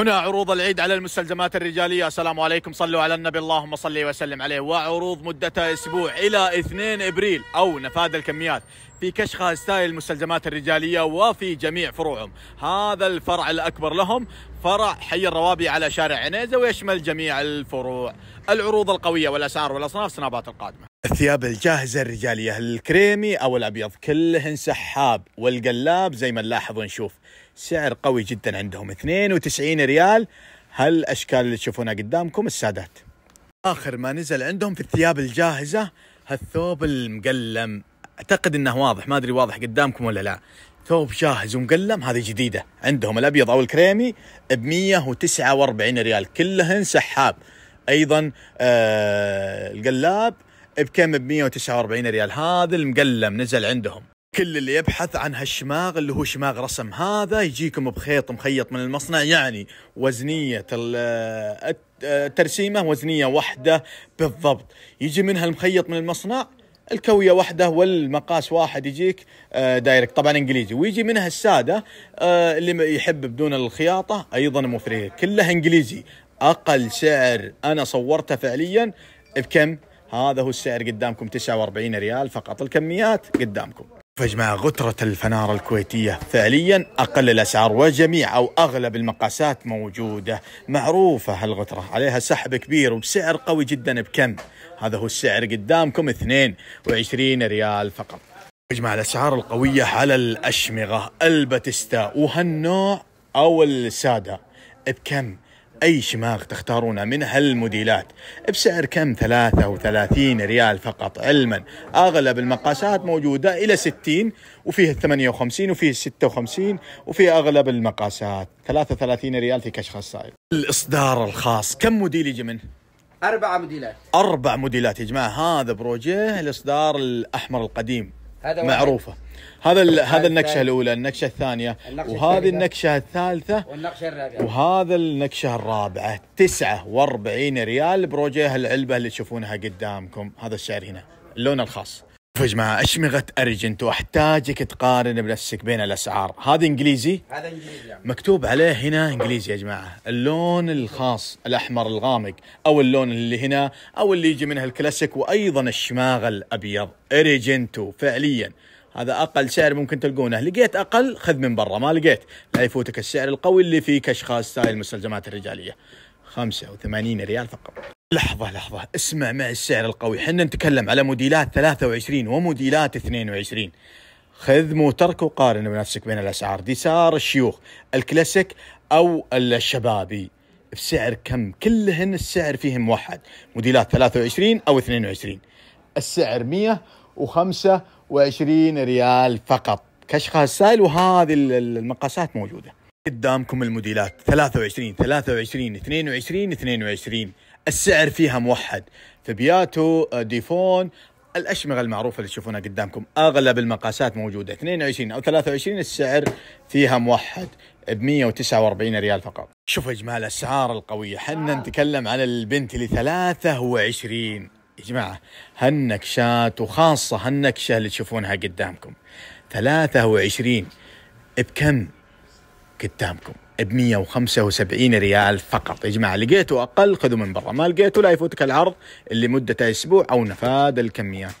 هنا عروض العيد على المستلزمات الرجالية السلام عليكم صلوا على النبي اللهم صل وسلم عليه وعروض مدتها أسبوع إلى 2 إبريل أو نفاذ الكميات في كشخة ستايل المستلزمات الرجالية وفي جميع فروعهم هذا الفرع الأكبر لهم فرع حي الروابي على شارع عنيزة ويشمل جميع الفروع العروض القوية والأسعار والأصناف سنابات القادمة الثياب الجاهزة الرجالية الكريمي أو الأبيض كلهن سحاب والقلاب زي ما نلاحظ ونشوف سعر قوي جدا عندهم 92 ريال هالأشكال اللي تشوفونها قدامكم السادات آخر ما نزل عندهم في الثياب الجاهزة هالثوب المقلم أعتقد أنه واضح ما أدري واضح قدامكم ولا لا ثوب جاهز ومقلم هذه جديدة عندهم الأبيض أو الكريمي ب 149 ريال كلهن سحاب أيضا آه القلاب بكم ب 149 ريال هذا المقلم نزل عندهم كل اللي يبحث عن هالشماغ اللي هو شماغ رسم هذا يجيكم بخيط مخيط من المصنع يعني وزنية الترسيمة وزنية واحدة بالضبط يجي منها المخيط من المصنع الكوية واحدة والمقاس واحد يجيك آه، دايركت طبعا انجليزي ويجي منها السادة آه، اللي يحب بدون الخياطة ايضا مفرية كلها انجليزي اقل سعر انا صورته فعليا بكم هذا هو السعر قدامكم 49 ريال فقط الكميات قدامكم فجمع غترة الفنارة الكويتية فعليا أقل الأسعار وجميع أو أغلب المقاسات موجودة معروفة هالغترة عليها سحب كبير وبسعر قوي جدا بكم هذا هو السعر قدامكم 22 ريال فقط مجمع الأسعار القوية على الأشمغة البتستا وهالنوع أو السادة بكم أي شماغ تختارون من هالموديلات بسعر كم 33 ريال فقط علما أغلب المقاسات موجودة إلى 60 وفيه 58 وفيه 56 وفي أغلب المقاسات 33 ريال في كشخة السائل الإصدار الخاص كم موديل يجي منه؟ أربع موديلات أربع موديلات يا جماعة هذا بروجيه الإصدار الأحمر القديم هذا معروفه هذا هذا النكشه الاولى النكشه الثانيه النكشة وهذه النكشه الثالثه والنكشه الرابعه وهذا النكشه الرابعه 49 ريال بروجيه العلبه اللي تشوفونها قدامكم هذا السعر هنا اللون الخاص شوفوا يا جماعه اشمغه ارجنت واحتاجك تقارن بنفسك بين الاسعار هذا انجليزي هذا انجليزي يعني. مكتوب عليه هنا انجليزي يا جماعه اللون الخاص الاحمر الغامق او اللون اللي هنا او اللي يجي منها الكلاسيك وايضا الشماغ الابيض ارجنتو فعليا هذا اقل سعر ممكن تلقونه لقيت اقل خذ من برا ما لقيت لا يفوتك السعر القوي اللي فيه كشخاص ستايل المستلزمات الرجاليه 85 ريال فقط لحظة لحظة اسمع مع السعر القوي حنا نتكلم على موديلات 23 وموديلات 22 خذ موترك وقارن بنفسك بين الأسعار دي الشيوخ الكلاسيك أو الشبابي بسعر كم كلهن السعر فيهم موحد موديلات 23 أو 22 السعر 125 ريال فقط كشخة السائل وهذه المقاسات موجوده قدامكم الموديلات 23 23 22 22 السعر فيها موحد فبياتو آه، ديفون الاشمغه المعروفه اللي تشوفونها قدامكم اغلب المقاسات موجوده 22 او 23 السعر فيها موحد ب 149 ريال فقط شوف اجمال الاسعار القويه حنا نتكلم على البنت اللي 23 يا جماعة هالنكشات وخاصة هالنكشة اللي تشوفونها قدامكم 23 بكم؟ قدامكم ب 175 ريال فقط يا جماعه لقيتوا اقل خذوا من برا ما لقيتوا لا يفوتك العرض اللي مدته اسبوع او نفاد الكميات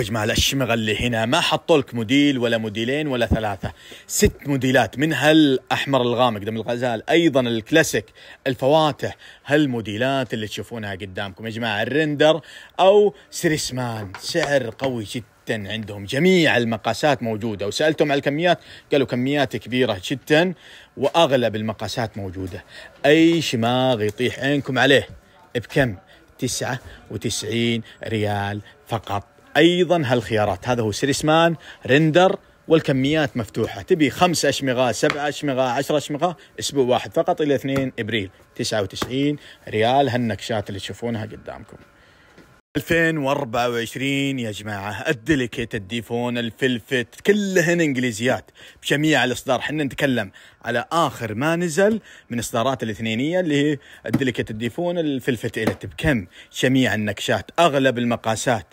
يا جماعة الأشمغة اللي هنا ما حطوا لك موديل ولا موديلين ولا ثلاثة ست موديلات منها الأحمر الغامق دم الغزال أيضا الكلاسيك الفواتح هالموديلات اللي تشوفونها قدامكم يا جماعة الرندر أو سريسمان سعر قوي جدا جدا عندهم جميع المقاسات موجوده وسالتهم على الكميات قالوا كميات كبيره جدا واغلب المقاسات موجوده اي شماغ يطيح عينكم عليه بكم 99 ريال فقط ايضا هالخيارات هذا هو سيريسمان رندر والكميات مفتوحة تبي خمس أشمغة سبع أشمغة عشر أشمغة أسبوع واحد فقط إلى 2 إبريل 99 ريال هالنكشات اللي تشوفونها قدامكم 2024 يا جماعة الدليكيت الديفون الفلفت كلهن انجليزيات بجميع الاصدار حنا نتكلم على اخر ما نزل من اصدارات الاثنينية اللي هي الدليكيت الديفون الفلفت الت بكم جميع النكشات اغلب المقاسات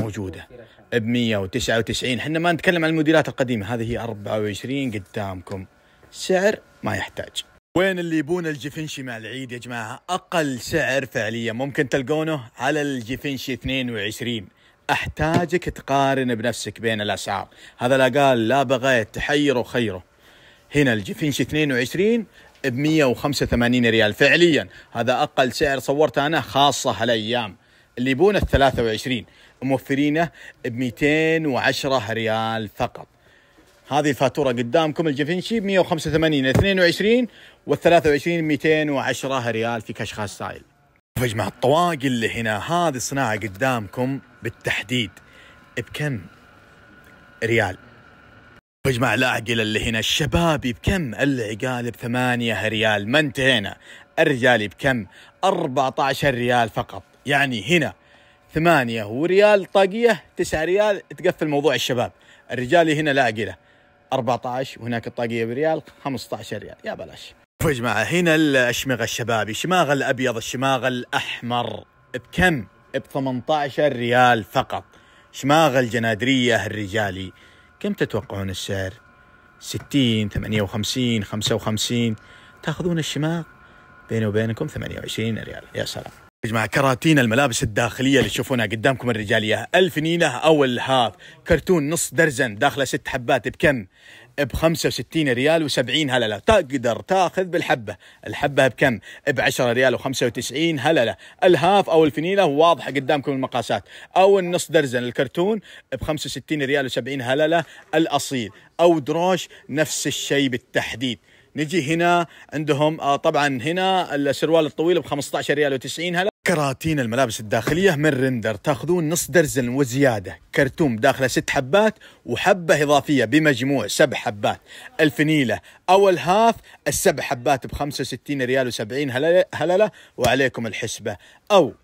موجودة ب 199 حنا ما نتكلم عن الموديلات القديمة هذه هي 24 قدامكم سعر ما يحتاج وين اللي يبون الجفنشي مع العيد يا جماعة أقل سعر فعليا ممكن تلقونه على الجفنشي 22 أحتاجك تقارن بنفسك بين الأسعار هذا لا قال لا بغيت تحيره خيره هنا الجفنشي 22 ب 185 ريال فعليا هذا أقل سعر صورته أنا خاصة هالأيام اللي يبون ال 23 موفرينه ب 210 ريال فقط هذه الفاتوره قدامكم الجفنشي 185 22 وال 23 210 ريال في كشخة ستايل. فجمع جماعه الطواقي اللي هنا هذه الصناعه قدامكم بالتحديد بكم؟ ريال. فجمع جماعه اللي هنا الشبابي بكم؟ العقال ب 8 ريال ما انتهينا. الرجالي بكم؟ 14 ريال فقط. يعني هنا ثمانية وريال طاقية 9 ريال تقفل موضوع الشباب الرجالي هنا لا أقله 14 وهناك الطاقيه بريال 15 ريال يا بلاش يا جماعه هنا الشماغ الشبابي شماغ الابيض الشماغ الاحمر بكم ب 18 ريال فقط شماغ الجنادريه الرجالي كم تتوقعون السعر 60 58 55 تاخذون الشماغ بيني وبينكم 28 ريال يا سلام جماعة كراتين الملابس الداخلية اللي تشوفونها قدامكم الرجالية الفنينة أو الهاف كرتون نص درزن داخله ست حبات بكم؟ ب 65 ريال و70 هلله تقدر تاخذ بالحبة الحبة بكم ب 10 ريال و95 هلله الهاف أو الفنيلة واضحة قدامكم المقاسات أو النص درزن الكرتون ب 65 ريال و70 هلله الأصيل أو دروش نفس الشيء بالتحديد نجي هنا عندهم آه، طبعا هنا السروال الطويل ب 15 ريال و90 هلا كراتين الملابس الداخلية من رندر تاخذون نص درزن وزيادة كرتوم داخله ست حبات وحبة إضافية بمجموع سبع حبات الفنيلة أو الهاف السبع حبات ب 65 ريال و70 هللة وعليكم الحسبة أو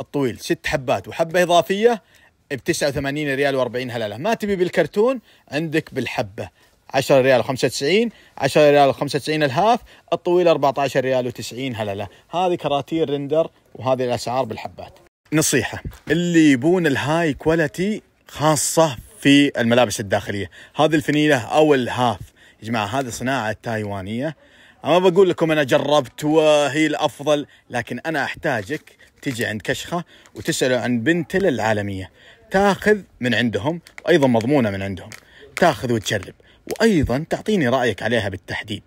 الطويل ست حبات وحبة إضافية ب 89 ريال و40 هلله ما تبي بالكرتون عندك بالحبه 10 ريال و95 10 ريال و95 الهاف الطويل 14 ريال و90 هلله هذه كراتير رندر وهذه الاسعار بالحبات نصيحه اللي يبون الهاي كواليتي خاصه في الملابس الداخليه هذه الفنيله او الهاف يا جماعه هذه صناعه تايوانيه ما بقول لكم انا جربت وهي الافضل لكن انا احتاجك تجي عند كشخه وتساله عن بنتل العالميه تاخذ من عندهم وايضا مضمونه من عندهم تاخذ وتجرب وأيضا تعطيني رأيك عليها بالتحديد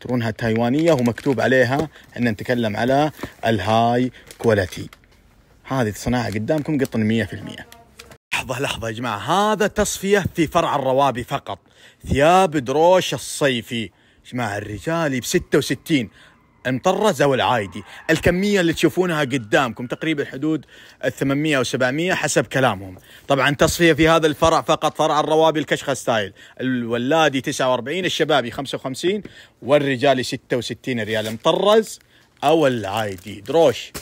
ترونها تايوانية ومكتوب عليها أن نتكلم على الهاي كواليتي هذه الصناعه قدامكم قطن 100% لحظة لحظة يا جماعة هذا تصفية في فرع الروابي فقط ثياب دروش الصيفي يا جماعة الرجال ب 66 مطرز او العادي الكميه اللي تشوفونها قدامكم تقريبا حدود 800 او 700 حسب كلامهم طبعا تصفيه في هذا الفرع فقط فرع الروابي الكشخه ستايل الولادي 49 الشبابي 55 والرجالي 66 ريال مطرز او العادي دروش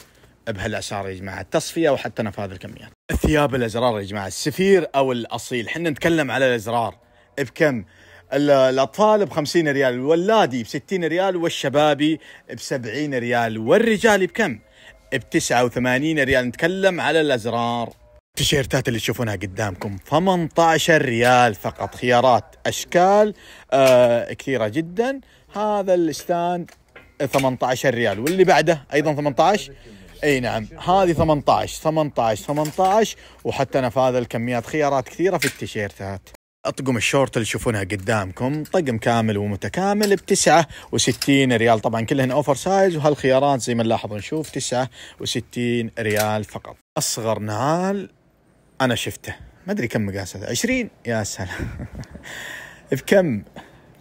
بهالاسعار يا جماعه التصفيه وحتى انا في هذه الكميات الثياب الازرار يا جماعه السفير او الاصيل احنا نتكلم على الازرار بكم الاطفال ب 50 ريال الولادي ب 60 ريال والشبابي ب 70 ريال والرجالي بكم؟ ب 89 ريال نتكلم على الازرار التيشيرتات اللي تشوفونها قدامكم 18 ريال فقط خيارات اشكال آه كثيره جدا هذا الستاند 18 ريال واللي بعده ايضا 18 اي نعم هذه 18 18 18 وحتى انا في هذا الكميات خيارات كثيره في التيشيرتات اطقم الشورت اللي تشوفونها قدامكم طقم كامل ومتكامل ب 69 ريال طبعا كلهن اوفر سايز وهالخيارات زي ما نلاحظ نشوف 69 ريال فقط اصغر نعال انا شفته ما ادري كم مقاسه 20 يا سلام بكم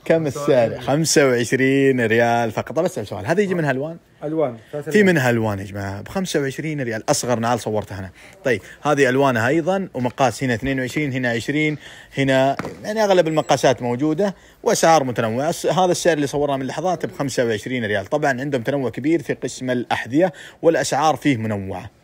كم السعر 25 ريال فقط بس سؤال هذا يجي من هالوان الوان في منها الوان يا جماعه ب 25 ريال اصغر نعال صورتها انا طيب هذه الوانها ايضا ومقاس هنا 22 هنا 20 هنا يعني اغلب المقاسات موجوده واسعار متنوعه هذا السعر اللي صورناه من لحظات ب 25 ريال طبعا عندهم تنوع كبير في قسم الاحذيه والاسعار فيه منوعه